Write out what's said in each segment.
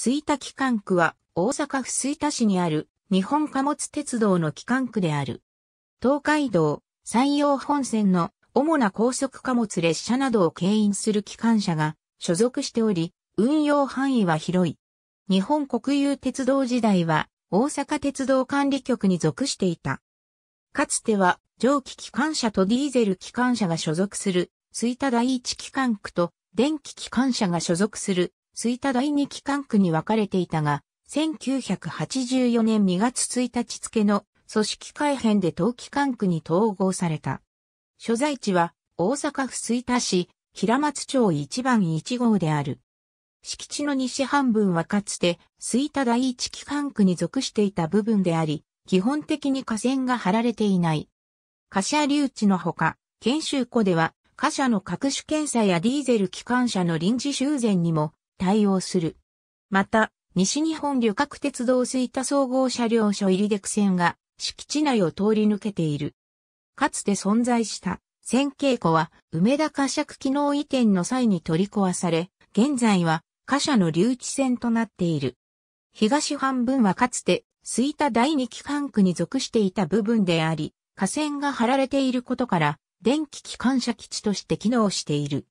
吹田機関区は大阪府吹田市にある日本貨物鉄道の機関区である。東海道、山陽本線の主な高速貨物列車などを牽引する機関車が所属しており、運用範囲は広い。日本国有鉄道時代は大阪鉄道管理局に属していた。かつては蒸気機関車とディーゼル機関車が所属する、吹田第一機関区と電気機関車が所属する吹田第二機関区に分かれていたが、1984年2月1日付の組織改編で当機関区に統合された。所在地は大阪府吹田市平松町1番1号である。敷地の西半分はかつて吹田第一機関区に属していた部分であり、基本的に河川が張られていない。貨車留置のほか、研修庫では貨車の各種検査やディーゼル機関車の臨時修繕にも対応する。また、西日本旅客鉄道吹田総合車両所入りで区線が敷地内を通り抜けている。かつて存在した線形庫は梅田貨区機能移転の際に取り壊され、現在は貨車の留置線となっている。東半分はかつて吹田第二機関区に属していた部分であり、河川が張られていることから、電気機関車基地として機能している。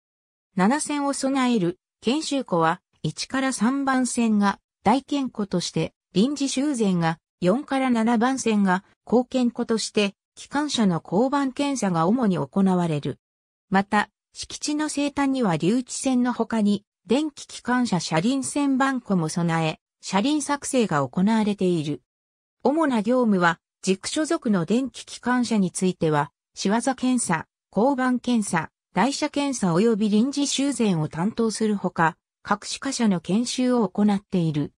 7線を備える、研修庫は、1から3番線が大健康として、臨時修繕が4から7番線が後健康として、機関車の交番検査が主に行われる。また、敷地の生誕には留置線の他に、電気機関車車輪線番庫も備え、車輪作成が行われている。主な業務は、軸所属の電気機関車については、仕業検査、交番検査、台車検査及び臨時修繕を担当するほか、各種貨車の研修を行っている。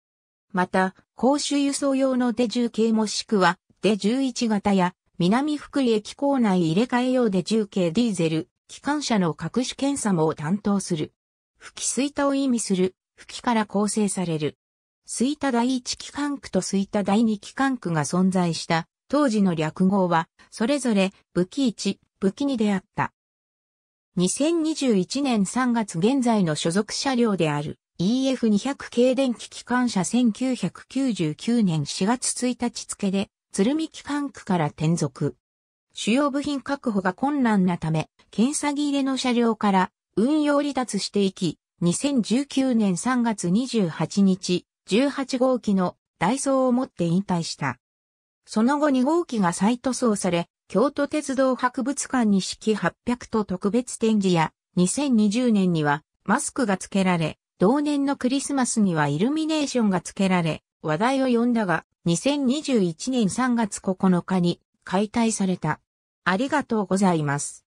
また、公衆輸送用のデ10系もしくは、デ11型や、南福井駅構内入れ替え用デ10系ディーゼル、機関車の各種検査も担当する。吹き水田を意味する、吹きから構成される。水田第一機関区と水田第二機関区が存在した、当時の略語は、それぞれ、武器1、武器2であった。2021年3月現在の所属車両である EF200 系電気機関車1999年4月1日付で鶴見機関区から転属。主要部品確保が困難なため、検査切れの車両から運用離脱していき、2019年3月28日、18号機のダイソーを持って引退した。その後2号機が再塗装され、京都鉄道博物館に式800と特別展示や、2020年にはマスクが付けられ、同年のクリスマスにはイルミネーションが付けられ、話題を呼んだが、2021年3月9日に解体された。ありがとうございます。